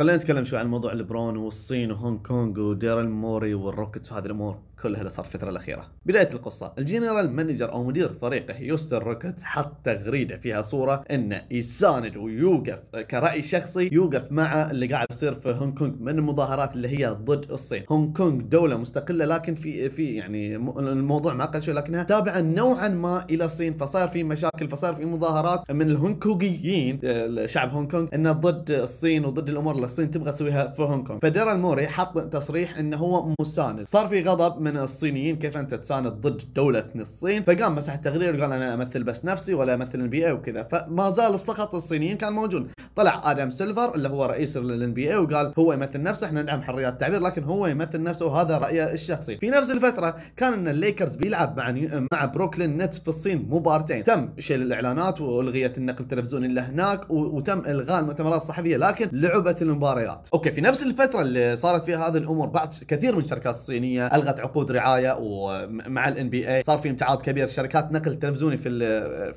خلينا نتكلم شوي عن موضوع لبرون والصين وهونغ كونغ وديرل موري والروكتس وهذه الامور كلها اللي صارت الفترة الأخيرة بداية القصة الجنرال مانجر أو مدير فريقه يوستر روكت حط تغريدة فيها صورة أنه يساند ويوقف كرأي شخصي يوقف مع اللي قاعد يصير في هونغ كونغ من المظاهرات اللي هي ضد الصين هونغ كونغ دولة مستقلة لكن في في يعني الموضوع معقد شوي لكنها تابعة نوعا ما إلى الصين فصار في مشاكل فصار في مظاهرات من الهونغ كونغيين آه، شعب هونغ كونغ انه ضد الصين وضد الامور اللي الصين تبغى تسويها في هونغ كونغ فدرال موري حط تصريح انه هو مساند صار في غضب من من الصينيين كيف انت تساند ضد دوله الصين فقام مسح التقرير وقال انا امثل بس نفسي ولا امثل البيئه وكذا فما زال السخط الصينيين كان موجود طلع ادم سيلفر اللي هو رئيس الان بي اي وقال هو يمثل نفسه احنا ندعم حريات التعبير لكن هو يمثل نفسه وهذا رايه الشخصي في نفس الفتره كان ان الليكرز بيلعب مع مع بروكلين نتس في الصين مبارتين تم شيل الاعلانات والغيت النقل التلفزيوني اللي هناك وتم الغاء المؤتمرات الصحفيه لكن لعبت المباريات اوكي في نفس الفتره اللي صارت فيها هذه الامور بعد كثير من الشركات الصينيه الغت عقود رعايه ومع الان بي اي صار في امتعاض كبير شركات نقل تلفزيوني في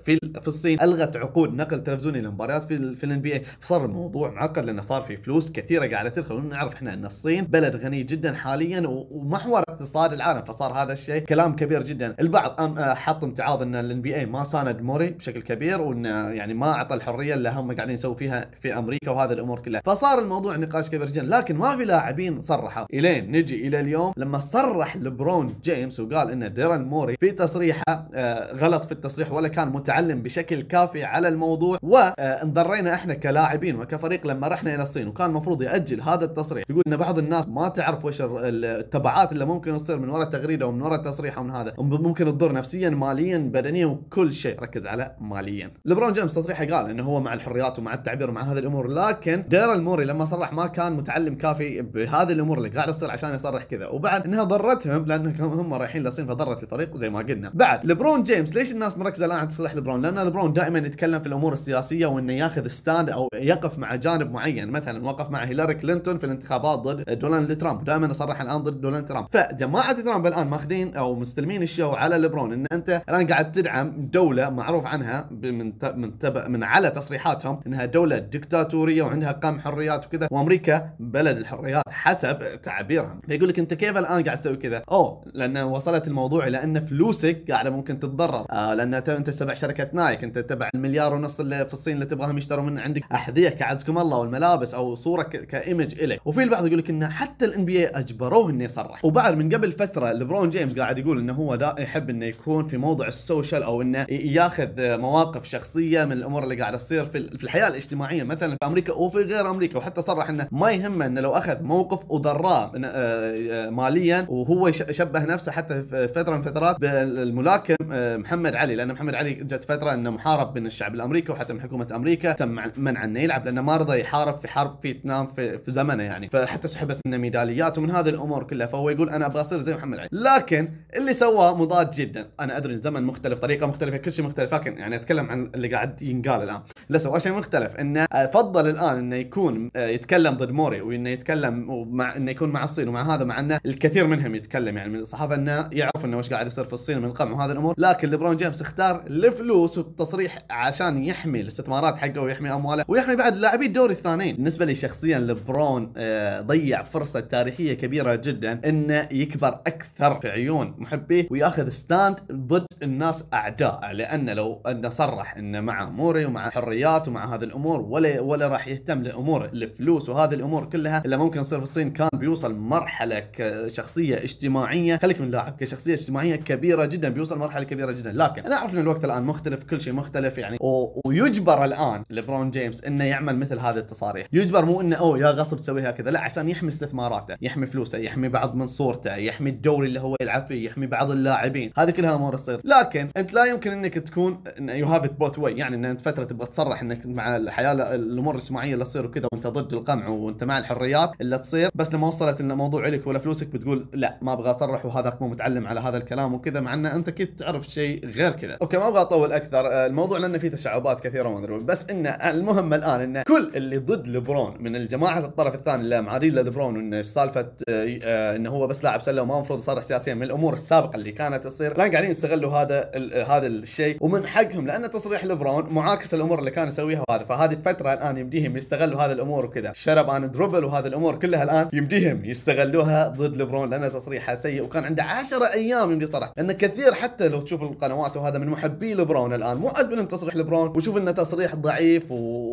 في في الصين الغت عقود نقل تلفزيوني للمباريات في ال... في الان بي اي فصار الموضوع معقد لانه صار في فلوس كثيره قاعده تدخل ونعرف احنا ان الصين بلد غني جدا حاليا ومحور اقتصاد العالم فصار هذا الشيء كلام كبير جدا البعض أه، حط امتعاض ان الان بي اي ما ساند موري بشكل كبير وان يعني ما اعطى الحريه اللي هم قاعدين يسووا فيها في امريكا وهذا الامور كلها فصار الموضوع نقاش كبير جدا لكن ما في لاعبين صرحوا الين نجي الى اليوم لما صرح لبرون جيمس وقال ان ديرن موري في تصريحه أه، غلط في التصريح ولا كان متعلم بشكل كافي على الموضوع وانضرينا أه، احنا كلاعبين وكفريق لما رحنا الى الصين وكان المفروض ياجل هذا التصريح يقول ان بعض الناس ما تعرف وش التبعات اللي ممكن تصير من وراء التغريده ومن وراء التصريح ومن هذا ممكن تضر نفسيا ماليا بدنيا وكل شيء ركز على ماليا لبرون جيمس تصريحه قال انه هو مع الحريات ومع التعبير ومع هذه الامور لكن دير الموري لما صرح ما كان متعلم كافي بهذه الامور اللي قاعده تصير عشان يصرح كذا وبعد انها ضرتهم لانهم هم رايحين للصين فضرت الفريق زي ما قلنا بعد لبرون جيمس ليش الناس مركزه الان على تصريح لبرون لان لبرون دائما يتكلم في الامور السياسيه وانه ياخذ ستاند او او يقف مع جانب معين مثلا وقف مع هيلاري كلينتون في الانتخابات ضد دونالد ترامب دائما صرح الان ضد دونالد ترامب فجماعه ترامب الان ماخذين او مستلمين الشو على لبرون ان انت الان قاعد تدعم دوله معروف عنها من من تبع من على تصريحاتهم انها دوله دكتاتوريه وعندها كم حريات وكذا وامريكا بلد الحريات حسب تعبيرهم فيقول لك انت كيف الان قاعد تسوي كذا اوه لان وصلت الموضوع الى ان فلوسك قاعده ممكن تتضرر آه لان انت تبع شركه نايك انت تبع المليار ونص اللي في الصين اللي تبغاهم يشتروا من عندك احذيه كعزكم الله والملابس او صوره كايمج الك وفي البعض يقول لك انه حتى الان بي إيه اجبروه انه يصرح وبعد من قبل فتره لبرون جيمس قاعد يقول انه هو دا يحب انه يكون في موضع السوشيال او انه ياخذ مواقف شخصيه من الامور اللي قاعده تصير في, في الحياه الاجتماعيه مثلا في امريكا وفي غير امريكا وحتى صرح انه ما يهمه انه لو اخذ موقف وضراه آه، آه، ماليا وهو شبه نفسه حتى في فتره من فترات بالملاكم آه، محمد علي لان محمد علي جت فتره انه محارب من الشعب الامريكي وحتى من حكومه امريكا تم منع عنه يلعب لانه ما رضى يحارب في حرب فيتنام في, في زمنه يعني فحتى سحبت منه ميداليات ومن هذه الامور كلها فهو يقول انا ابغى اصير زي محمد علي لكن اللي سواه مضاد جدا انا ادري الزمن مختلف طريقه مختلفه كل شيء مختلف لكن يعني اتكلم عن اللي قاعد ينقال الان لا سوى شيء مختلف انه فضل الان انه يكون آه، يتكلم ضد موري وانه يتكلم ومع انه يكون مع الصين ومع هذا مع انه الكثير منهم يتكلم يعني من الصحافه انه يعرف انه وش قاعد يصير في الصين من القمع وهذه الامور لكن لبرون جيمس اختار الفلوس والتصريح عشان يحمي الاستثمارات حقه ويحمي امواله ويحمي بعد لاعبي الدوري الثانيين بالنسبه لي شخصيا لبرون آه، ضيع فرصه تاريخيه كبيره جدا انه يكبر اكثر في عيون محبيه وياخذ ستاند ضد الناس اعداء لان لو انه صرح انه مع موري ومع حريات ومع هذه الامور ولا ولا راح يهتم لامور الفلوس وهذه الامور كلها اللي ممكن يصير في الصين كان بيوصل مرحله كشخصيه اجتماعيه خليك من لاعب كشخصيه اجتماعيه كبيره جدا بيوصل مرحله كبيره جدا لكن انا اعرف ان الوقت الان مختلف كل شيء مختلف يعني ويجبر الان لبرون جيمس انه يعمل مثل هذه التصاريح يجبر مو انه اوه يا غصب تسويها كذا لا عشان يحمي استثماراته يحمي فلوسه يحمي بعض من صورته يحمي الدوري اللي هو يلعب فيه يحمي بعض اللاعبين هذه كلها امور تصير لكن انت لا يمكن انك تكون يو هاف ات بوث واي يعني ان انت فتره تبغى تصرح انك مع الحياه الامور الاجتماعيه اللي تصير وكذا وانت ضد القمع وانت مع الحريات اللي تصير بس لما وصلت ان الموضوع لك ولا فلوسك بتقول لا ما ابغى اصرح وهذاك مو متعلم على هذا الكلام وكذا مع ان انت كنت تعرف شيء غير كذا اوكي ما ابغى اطول اكثر الموضوع لانه فيه تشعبات كثيره ما ادري بس ان المهم المهمه الان ان كل اللي ضد لبرون من الجماعه الطرف الثاني اللي معادين لبرون وان سالفه آه، انه هو بس لاعب سله وما المفروض يصرح سياسيا من الامور السابقه اللي كانت تصير الان قاعدين يستغلوا هذا آه، هذا الشيء ومن حقهم لان تصريح لبرون معاكس الامور اللي كان يسويها وهذا فهذه الفتره الان يمديهم يستغلوا هذه الامور وكذا شرب ان دروبل وهذه الامور كلها الان يمديهم يستغلوها ضد لبرون لان تصريحه سيء وكان عنده 10 ايام يمدي يصرح لان كثير حتى لو تشوف القنوات وهذا من محبي لبرون الان مو من تصريح لبرون وشوف انه تصريح ضعيف و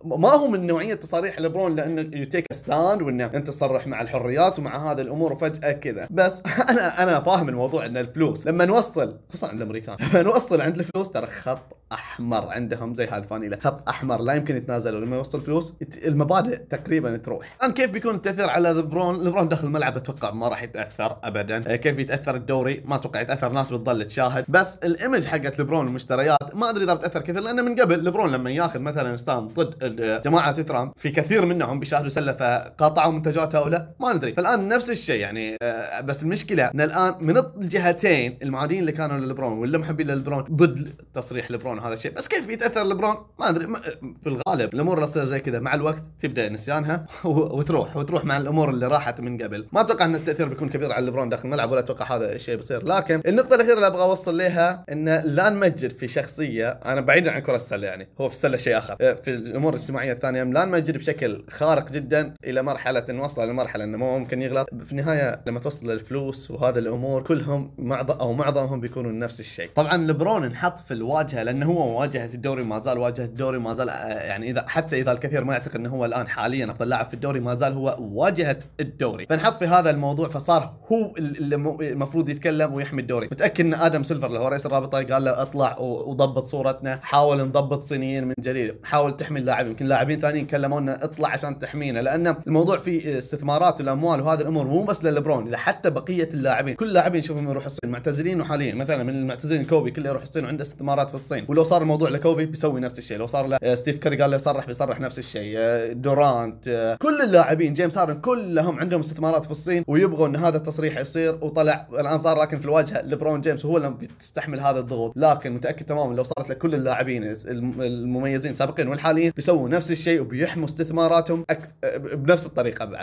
وما هو من نوعيه تصاريح لبرون لانه يو تيك ستاند وانه انت تصرح مع الحريات ومع هذه الامور وفجاه كذا بس انا انا فاهم الموضوع ان الفلوس لما نوصل خصوصا عند الامريكان لما نوصل عند الفلوس ترى خط احمر عندهم زي هذا فانيلا خط احمر لا يمكن يتنازلوا لما يوصل فلوس المبادئ تقريبا تروح الان كيف بيكون التاثير على لبرون لبرون داخل الملعب اتوقع ما راح يتاثر ابدا آه، كيف بيتاثر الدوري ما اتوقع يتاثر ناس بتظل تشاهد بس الايمج حقت لبرون المشتريات ما ادري اذا بتاثر كثير لانه من قبل لبرون لما ياخذ مثلا ستاند ضد جماعه ترامب في كثير منهم بيشاهدوا سله فقاطعوا منتجاتها او لا ما ندري فالان نفس الشيء يعني آه، بس المشكله ان الان من الجهتين المعادين اللي كانوا لبرون واللي محبين لبرون ضد تصريح لبرون لبرون هذا الشيء بس كيف يتاثر لبرون ما ادري في الغالب الامور اللي تصير زي كذا مع الوقت تبدا نسيانها وتروح وتروح مع الامور اللي راحت من قبل ما اتوقع ان التاثير بيكون كبير على لبرون داخل الملعب ولا اتوقع هذا الشيء بيصير لكن النقطه الاخيره اللي ابغى اوصل لها ان لا نمجد في شخصيه انا بعيدا عن كره السله يعني هو في السله شيء اخر إيه، في الامور الاجتماعيه الثانيه لا نمجد بشكل خارق جدا الى مرحله انه وصل لمرحله انه مو ممكن يغلط في النهايه لما توصل للفلوس وهذا الامور كلهم معظم او معظمهم بيكونوا نفس الشيء طبعا لبرون انحط في الواجهه لانه هو مواجهه الدوري ما زال واجهه الدوري ما زال آه، يعني اذا حتى اذا الكثير ما يعتقد انه هو الان حاليا افضل لاعب في الدوري ما زال هو واجهه الدوري فنحط في هذا الموضوع فصار هو اللي المفروض يتكلم ويحمي الدوري متاكد ان ادم سيلفر اللي هو رئيس الرابطه قال له اطلع وضبط صورتنا حاول نضبط صينيين من جليل حاول تحمي اللاعب يمكن لاعبين ثانيين كلمونا اطلع عشان تحمينا لان الموضوع في استثمارات والاموال وهذه الامور مو بس للبرون حتى بقيه اللاعبين كل لاعبين نشوفهم يروح الصين معتزلين وحاليا مثلا من المعتزلين كوبي كله يروح الصين وعنده استثمارات في الصين ولو صار الموضوع لكوبي بيسوي نفس الشيء لو صار له آه، ستيف كاري قال له صرح بيصرح نفس الشيء آه، دورانت آه، كل اللاعبين جيمس هارن كلهم عندهم استثمارات في الصين ويبغوا ان هذا التصريح يصير وطلع الان صار لكن في الواجهه لبرون جيمس هو اللي بيستحمل هذا الضغوط لكن متاكد تماما لو صارت لكل اللاعبين المميزين السابقين والحاليين بيسووا نفس الشيء وبيحموا استثماراتهم بنفس الطريقه بعد